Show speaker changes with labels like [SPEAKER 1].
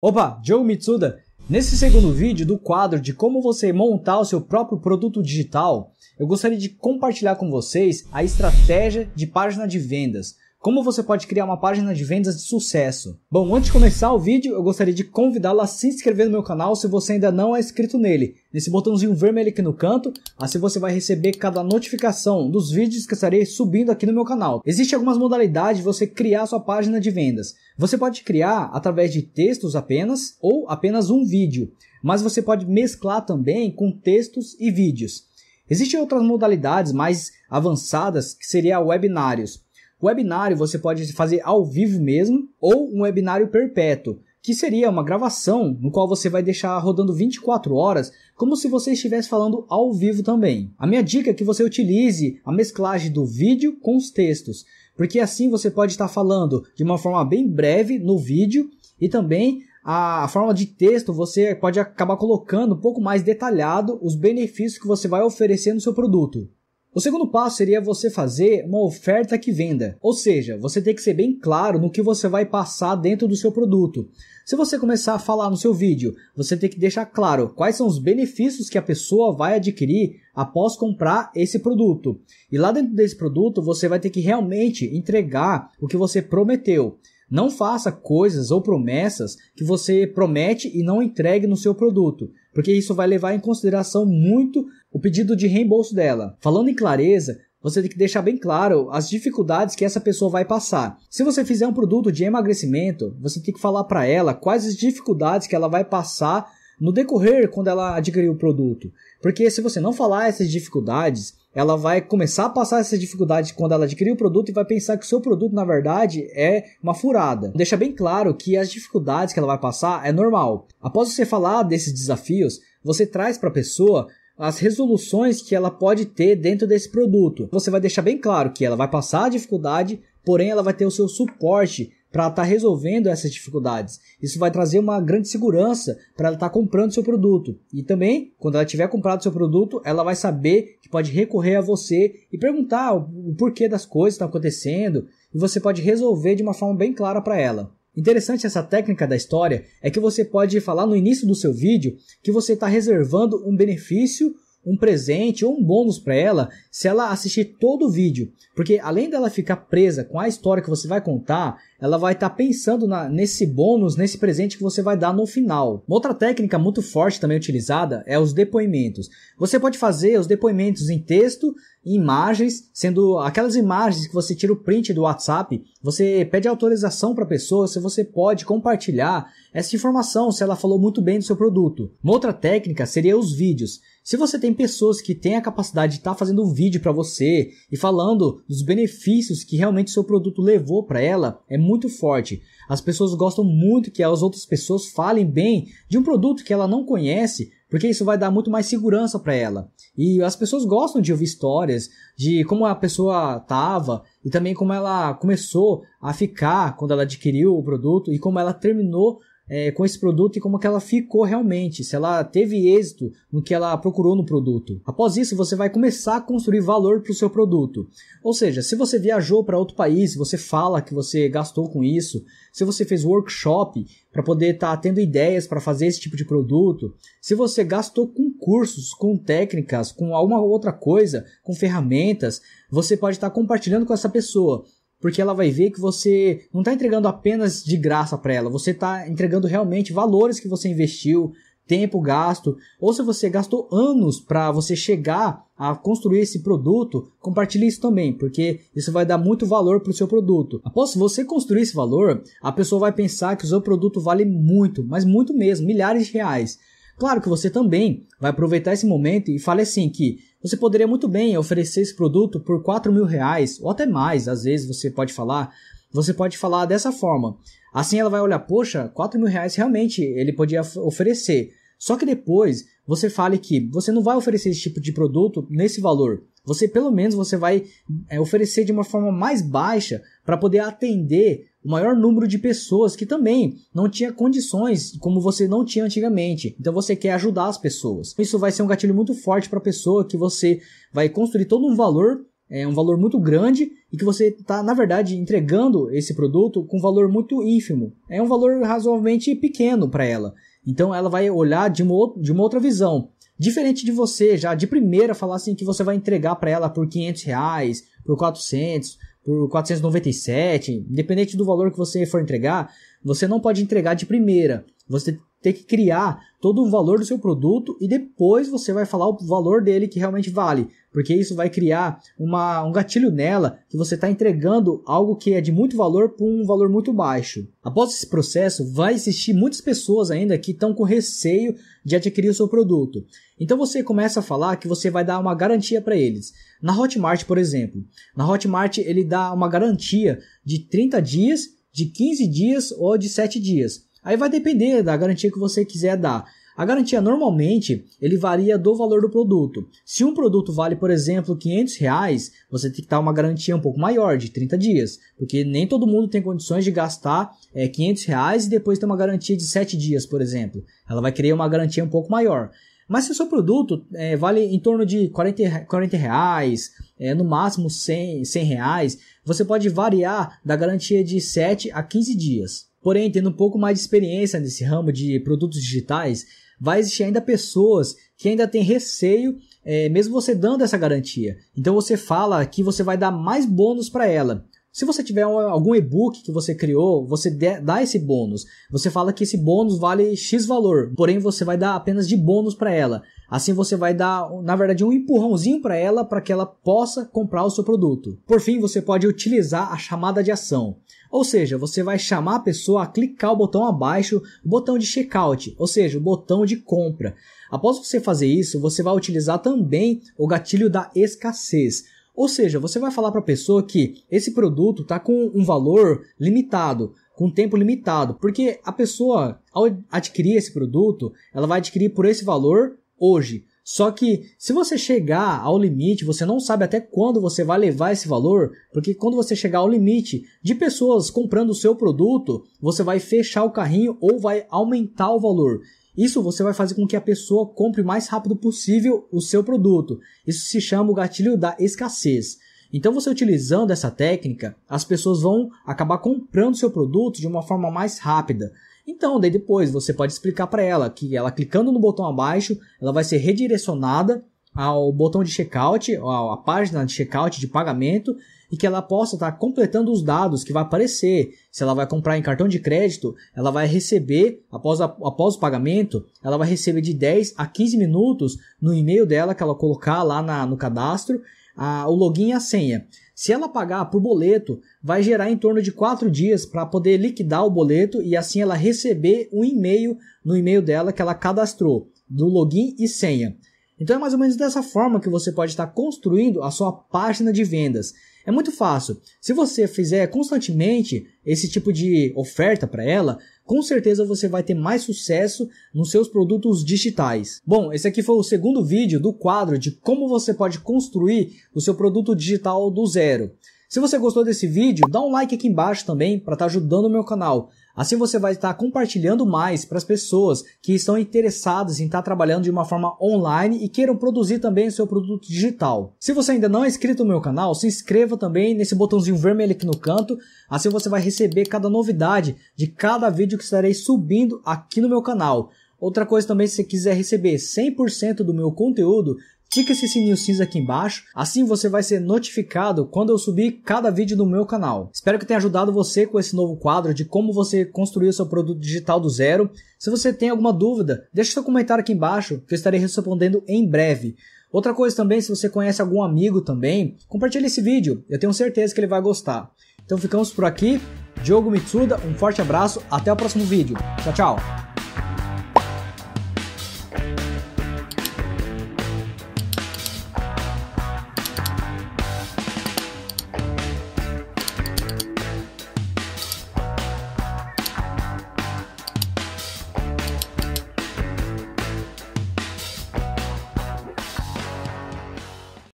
[SPEAKER 1] Opa, Joe Mitsuda! Nesse segundo vídeo do quadro de como você montar o seu próprio produto digital, eu gostaria de compartilhar com vocês a estratégia de página de vendas. Como você pode criar uma página de vendas de sucesso? Bom, antes de começar o vídeo, eu gostaria de convidá-lo a se inscrever no meu canal se você ainda não é inscrito nele, nesse botãozinho vermelho aqui no canto, assim você vai receber cada notificação dos vídeos que eu estarei subindo aqui no meu canal. Existem algumas modalidades de você criar sua página de vendas. Você pode criar através de textos apenas ou apenas um vídeo, mas você pode mesclar também com textos e vídeos. Existem outras modalidades mais avançadas que seria webinários. Webinário você pode fazer ao vivo mesmo, ou um webinário perpétuo, que seria uma gravação no qual você vai deixar rodando 24 horas, como se você estivesse falando ao vivo também. A minha dica é que você utilize a mesclagem do vídeo com os textos, porque assim você pode estar falando de uma forma bem breve no vídeo e também a forma de texto você pode acabar colocando um pouco mais detalhado os benefícios que você vai oferecer no seu produto. O segundo passo seria você fazer uma oferta que venda, ou seja, você tem que ser bem claro no que você vai passar dentro do seu produto. Se você começar a falar no seu vídeo, você tem que deixar claro quais são os benefícios que a pessoa vai adquirir após comprar esse produto. E lá dentro desse produto, você vai ter que realmente entregar o que você prometeu. Não faça coisas ou promessas que você promete e não entregue no seu produto, porque isso vai levar em consideração muito o pedido de reembolso dela. Falando em clareza, você tem que deixar bem claro as dificuldades que essa pessoa vai passar. Se você fizer um produto de emagrecimento, você tem que falar para ela quais as dificuldades que ela vai passar no decorrer quando ela adquirir o produto. Porque se você não falar essas dificuldades, ela vai começar a passar essas dificuldades quando ela adquirir o produto e vai pensar que o seu produto, na verdade, é uma furada. Deixa bem claro que as dificuldades que ela vai passar é normal. Após você falar desses desafios, você traz para a pessoa as resoluções que ela pode ter dentro desse produto. Você vai deixar bem claro que ela vai passar a dificuldade, porém ela vai ter o seu suporte para estar tá resolvendo essas dificuldades. Isso vai trazer uma grande segurança para ela estar tá comprando seu produto. E também, quando ela tiver comprado seu produto, ela vai saber que pode recorrer a você e perguntar o porquê das coisas que estão tá acontecendo, e você pode resolver de uma forma bem clara para ela. Interessante essa técnica da história é que você pode falar no início do seu vídeo que você está reservando um benefício um presente ou um bônus para ela se ela assistir todo o vídeo, porque além dela ficar presa com a história que você vai contar, ela vai estar tá pensando na, nesse bônus, nesse presente que você vai dar no final. Uma outra técnica muito forte também utilizada é os depoimentos. Você pode fazer os depoimentos em texto imagens, sendo aquelas imagens que você tira o print do WhatsApp, você pede autorização para a pessoa se você pode compartilhar essa informação, se ela falou muito bem do seu produto. Uma outra técnica seria os vídeos. Se você tem pessoas que têm a capacidade de estar tá fazendo um vídeo para você e falando dos benefícios que realmente seu produto levou para ela, é muito forte. As pessoas gostam muito que as outras pessoas falem bem de um produto que ela não conhece, porque isso vai dar muito mais segurança para ela. E as pessoas gostam de ouvir histórias de como a pessoa estava e também como ela começou a ficar quando ela adquiriu o produto e como ela terminou é, com esse produto e como que ela ficou realmente, se ela teve êxito no que ela procurou no produto. Após isso, você vai começar a construir valor para o seu produto. Ou seja, se você viajou para outro país, você fala que você gastou com isso, se você fez workshop para poder estar tá tendo ideias para fazer esse tipo de produto, se você gastou com cursos, com técnicas, com alguma outra coisa, com ferramentas, você pode estar tá compartilhando com essa pessoa porque ela vai ver que você não está entregando apenas de graça para ela, você está entregando realmente valores que você investiu, tempo gasto, ou se você gastou anos para você chegar a construir esse produto, compartilhe isso também, porque isso vai dar muito valor para o seu produto. Após você construir esse valor, a pessoa vai pensar que o seu produto vale muito, mas muito mesmo, milhares de reais. Claro que você também vai aproveitar esse momento e fale assim que você poderia muito bem oferecer esse produto por 4 mil reais ou até mais, às vezes você pode falar. Você pode falar dessa forma. Assim ela vai olhar, poxa, 4 mil reais realmente ele podia oferecer. Só que depois você fale que você não vai oferecer esse tipo de produto nesse valor. Você pelo menos você vai é, oferecer de uma forma mais baixa para poder atender o maior número de pessoas que também não tinha condições como você não tinha antigamente. Então você quer ajudar as pessoas. Isso vai ser um gatilho muito forte para a pessoa que você vai construir todo um valor é um valor muito grande e que você está, na verdade, entregando esse produto com um valor muito ínfimo. É um valor razoavelmente pequeno para ela. Então ela vai olhar de uma, de uma outra visão. Diferente de você já de primeira falar assim que você vai entregar para ela por 500 reais, por 400, por 497, independente do valor que você for entregar, você não pode entregar de primeira. Você ter que criar todo o valor do seu produto e depois você vai falar o valor dele que realmente vale, porque isso vai criar uma, um gatilho nela que você está entregando algo que é de muito valor por um valor muito baixo. Após esse processo, vai existir muitas pessoas ainda que estão com receio de adquirir o seu produto. Então você começa a falar que você vai dar uma garantia para eles. Na Hotmart, por exemplo, na Hotmart ele dá uma garantia de 30 dias, de 15 dias ou de 7 dias. Aí vai depender da garantia que você quiser dar. A garantia normalmente ele varia do valor do produto. Se um produto vale, por exemplo, 500 reais, você tem que dar uma garantia um pouco maior de 30 dias, porque nem todo mundo tem condições de gastar é, 500 reais e depois ter uma garantia de 7 dias, por exemplo. Ela vai querer uma garantia um pouco maior. Mas se o seu produto é, vale em torno de 40, 40 reais, é, no máximo 100, 100 reais, você pode variar da garantia de 7 a 15 dias. Porém, tendo um pouco mais de experiência nesse ramo de produtos digitais, vai existir ainda pessoas que ainda têm receio, é, mesmo você dando essa garantia. Então você fala que você vai dar mais bônus para ela. Se você tiver algum e-book que você criou, você dá esse bônus. Você fala que esse bônus vale X valor, porém você vai dar apenas de bônus para ela. Assim você vai dar, na verdade, um empurrãozinho para ela para que ela possa comprar o seu produto. Por fim, você pode utilizar a chamada de ação. Ou seja, você vai chamar a pessoa a clicar o botão abaixo, o botão de checkout, ou seja, o botão de compra. Após você fazer isso, você vai utilizar também o gatilho da escassez. Ou seja, você vai falar para a pessoa que esse produto está com um valor limitado, com tempo limitado, porque a pessoa, ao adquirir esse produto, ela vai adquirir por esse valor hoje. Só que se você chegar ao limite, você não sabe até quando você vai levar esse valor, porque quando você chegar ao limite de pessoas comprando o seu produto, você vai fechar o carrinho ou vai aumentar o valor. Isso você vai fazer com que a pessoa compre o mais rápido possível o seu produto. Isso se chama o gatilho da escassez. Então, você utilizando essa técnica, as pessoas vão acabar comprando seu produto de uma forma mais rápida. Então, daí depois você pode explicar para ela que ela clicando no botão abaixo, ela vai ser redirecionada ao botão de checkout, à página de checkout de pagamento e que ela possa estar tá completando os dados que vai aparecer. Se ela vai comprar em cartão de crédito, ela vai receber, após, a, após o pagamento, ela vai receber de 10 a 15 minutos no e-mail dela que ela colocar lá na, no cadastro a, o login e a senha. Se ela pagar por boleto, vai gerar em torno de 4 dias para poder liquidar o boleto e assim ela receber um e-mail no e-mail dela que ela cadastrou, do login e senha. Então é mais ou menos dessa forma que você pode estar construindo a sua página de vendas. É muito fácil. Se você fizer constantemente esse tipo de oferta para ela, com certeza você vai ter mais sucesso nos seus produtos digitais. Bom, esse aqui foi o segundo vídeo do quadro de como você pode construir o seu produto digital do zero. Se você gostou desse vídeo, dá um like aqui embaixo também para estar tá ajudando o meu canal. Assim você vai estar compartilhando mais para as pessoas que estão interessadas em estar trabalhando de uma forma online e queiram produzir também o seu produto digital. Se você ainda não é inscrito no meu canal, se inscreva também nesse botãozinho vermelho aqui no canto. Assim você vai receber cada novidade de cada vídeo que estarei subindo aqui no meu canal. Outra coisa também, se você quiser receber 100% do meu conteúdo, Tica esse sininho cinza aqui embaixo, assim você vai ser notificado quando eu subir cada vídeo no meu canal. Espero que tenha ajudado você com esse novo quadro de como você construir o seu produto digital do zero. Se você tem alguma dúvida, deixe seu comentário aqui embaixo que eu estarei respondendo em breve. Outra coisa também, se você conhece algum amigo também, compartilhe esse vídeo, eu tenho certeza que ele vai gostar. Então ficamos por aqui, Diogo Mitsuda, um forte abraço, até o próximo vídeo. Tchau, tchau!